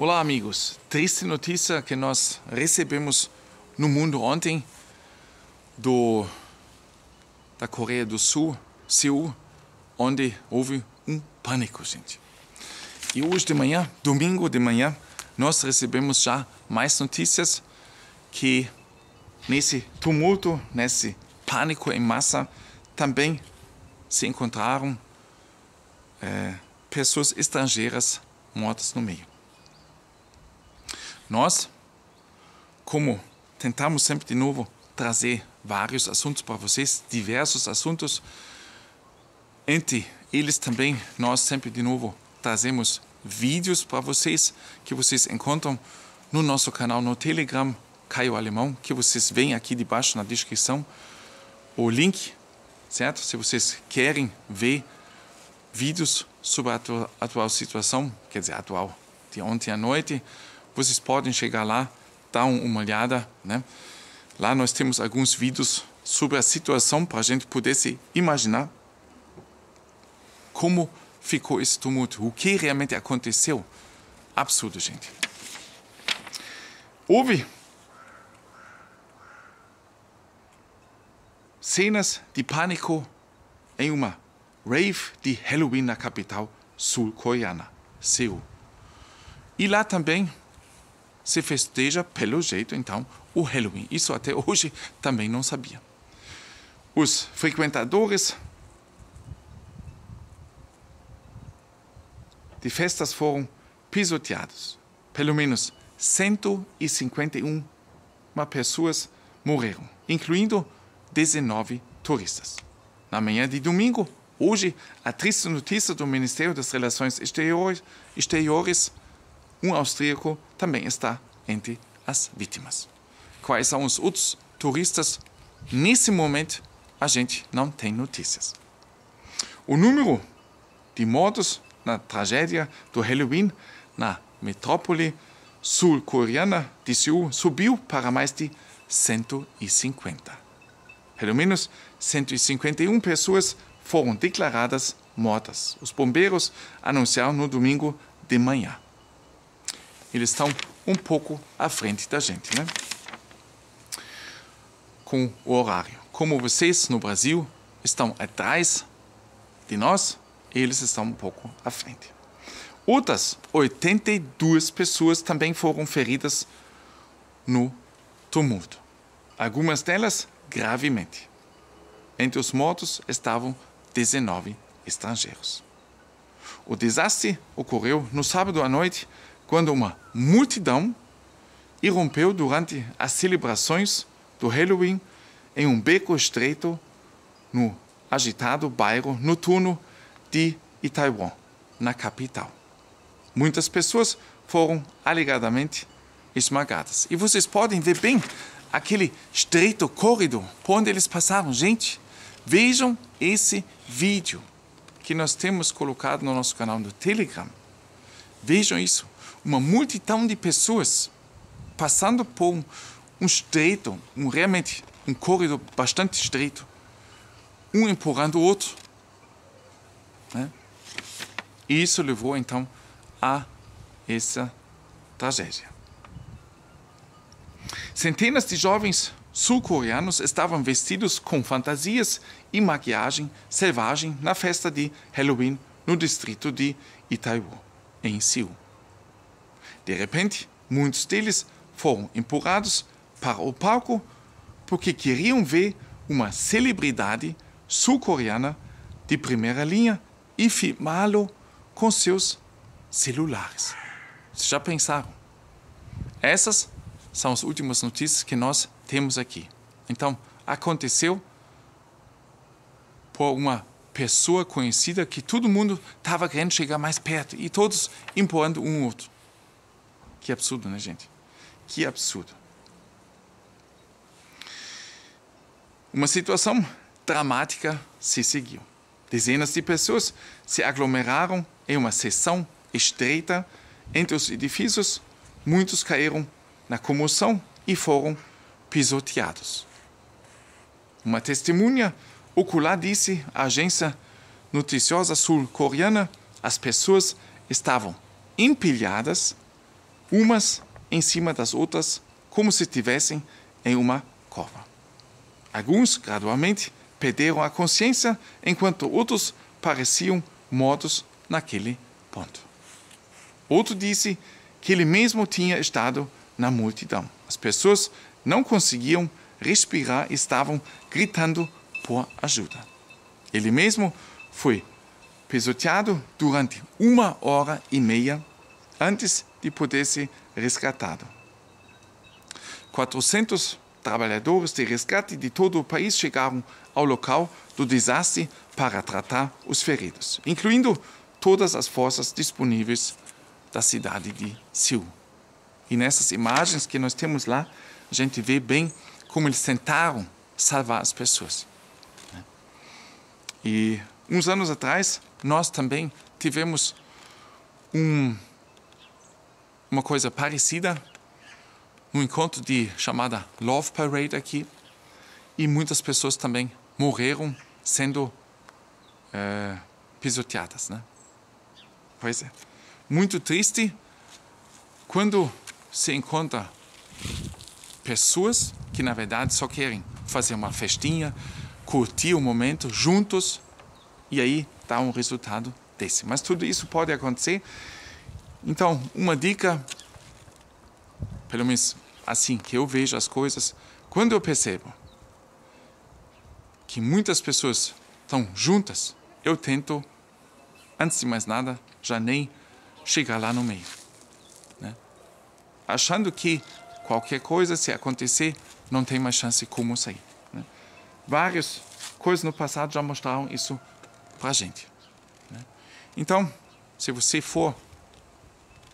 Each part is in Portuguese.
Olá, amigos. Triste notícia que nós recebemos no mundo ontem do da Coreia do Sul, Seul, onde houve um pânico, gente. E hoje de manhã, domingo de manhã, nós recebemos já mais notícias que nesse tumulto, nesse pânico em massa, também se encontraram é, pessoas estrangeiras mortas no meio. Nós, como tentamos sempre de novo trazer vários assuntos para vocês, diversos assuntos, entre eles também nós sempre de novo trazemos vídeos para vocês que vocês encontram no nosso canal no Telegram Caio Alemão, que vocês veem aqui debaixo na descrição o link, certo? Se vocês querem ver vídeos sobre a atual situação, quer dizer, atual de ontem à noite, vocês podem chegar lá, dar uma olhada, né? Lá nós temos alguns vídeos sobre a situação para a gente poder se imaginar como ficou esse tumulto, o que realmente aconteceu. Absurdo, gente. Houve cenas de pânico em uma rave de Halloween na capital sul-coreana, Seul. E lá também se festeja, pelo jeito, então, o Halloween. Isso até hoje também não sabia. Os frequentadores de festas foram pisoteados. Pelo menos 151 pessoas morreram, incluindo 19 turistas. Na manhã de domingo, hoje, a triste notícia do Ministério das Relações Exteriores um austríaco também está entre as vítimas. Quais são os outros turistas? Nesse momento, a gente não tem notícias. O número de mortos na tragédia do Halloween na metrópole sul-coreana de Seul subiu para mais de 150. Pelo menos 151 pessoas foram declaradas mortas. Os bombeiros anunciaram no domingo de manhã eles estão um pouco à frente da gente, né? Com o horário. Como vocês no Brasil estão atrás de nós, eles estão um pouco à frente. Outras 82 pessoas também foram feridas no tumulto. Algumas delas gravemente. Entre os mortos estavam 19 estrangeiros. O desastre ocorreu no sábado à noite quando uma multidão irrompeu durante as celebrações do Halloween em um beco estreito no agitado bairro noturno de Itaewon, na capital. Muitas pessoas foram alegadamente esmagadas. E vocês podem ver bem aquele estreito corredor por onde eles passaram. Gente, vejam esse vídeo que nós temos colocado no nosso canal do Telegram. Vejam isso uma multidão de pessoas passando por um, um estreito, um realmente um corredor bastante estreito, um empurrando o outro. Né? E isso levou então a essa tragédia. Centenas de jovens sul-coreanos estavam vestidos com fantasias e maquiagem selvagem na festa de Halloween no distrito de Itaewon, em Seul. De repente, muitos deles foram empurrados para o palco porque queriam ver uma celebridade sul-coreana de primeira linha e filmá-lo com seus celulares. Vocês já pensaram? Essas são as últimas notícias que nós temos aqui. Então, aconteceu por uma pessoa conhecida que todo mundo estava querendo chegar mais perto e todos empurrando um outro. Que absurdo, né, gente? Que absurdo. Uma situação dramática se seguiu. Dezenas de pessoas se aglomeraram em uma seção estreita entre os edifícios. Muitos caíram na comoção e foram pisoteados. Uma testemunha ocular disse à agência noticiosa sul-coreana: as pessoas estavam empilhadas umas em cima das outras, como se estivessem em uma cova. Alguns, gradualmente, perderam a consciência, enquanto outros pareciam mortos naquele ponto. Outro disse que ele mesmo tinha estado na multidão. As pessoas não conseguiam respirar e estavam gritando por ajuda. Ele mesmo foi pisoteado durante uma hora e meia antes de poder ser resgatado. 400 trabalhadores de resgate de todo o país chegaram ao local do desastre para tratar os feridos, incluindo todas as forças disponíveis da cidade de Seul. E nessas imagens que nós temos lá, a gente vê bem como eles tentaram salvar as pessoas. Né? E uns anos atrás, nós também tivemos um uma coisa parecida no encontro de chamada Love Parade aqui e muitas pessoas também morreram sendo é, pisoteadas, né? Pois é, muito triste quando se encontra pessoas que na verdade só querem fazer uma festinha, curtir o momento juntos e aí dá um resultado desse. Mas tudo isso pode acontecer então, uma dica, pelo menos assim que eu vejo as coisas, quando eu percebo que muitas pessoas estão juntas, eu tento, antes de mais nada, já nem chegar lá no meio. Né? Achando que qualquer coisa, se acontecer, não tem mais chance como sair. Né? Várias coisas no passado já mostraram isso para a gente. Né? Então, se você for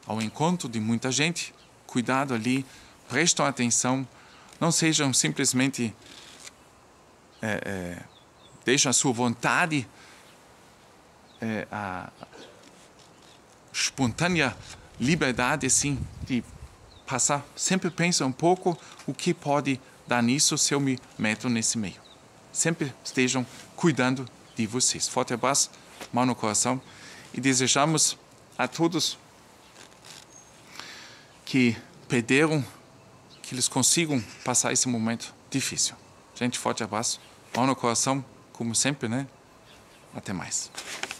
ao encontro de muita gente, cuidado ali, prestam atenção, não sejam simplesmente. É, é, deixam a sua vontade é, a espontânea liberdade, assim, de passar. Sempre pensa um pouco o que pode dar nisso se eu me meto nesse meio. Sempre estejam cuidando de vocês. Forte abraço, mão no coração e desejamos a todos que perderam, que eles consigam passar esse momento difícil. Gente, forte abraço, mão no coração, como sempre, né? Até mais.